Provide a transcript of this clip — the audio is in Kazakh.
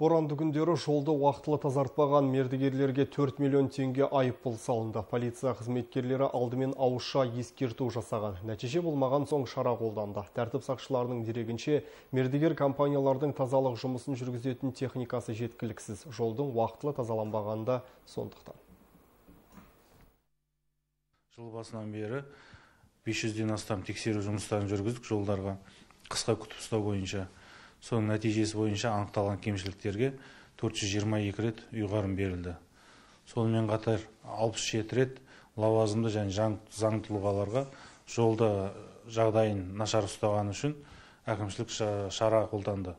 боранды күндері жолды уақытылы тазартпаған мердігерлерге 4 миллион теңге айыппұл салынды полиция қызметкерлері алдымен ауызша ескерту жасаған нәтиже болмаған соң шара қолданды тәртіп сақшыларының дерегінше мердігер компаниялардың тазалық жұмысын жүргізетін техникасы жеткіліксіз жолдың уақытылы тазаланбағанда сондықтан жыл басынан бері 500-ден астам тексеру жұмыстарын жүргіздік жолдарға қысқа күтіп ұстау бойынша соның нәтижесі бойынша анықталған кемшіліктерге 422 рет ұйғарым берілді сонымен қатар 67 рет лауазымды және жаң тұлғаларға жолда жағдайын нашар ұстағаны үшін әкімшілік шара қолданды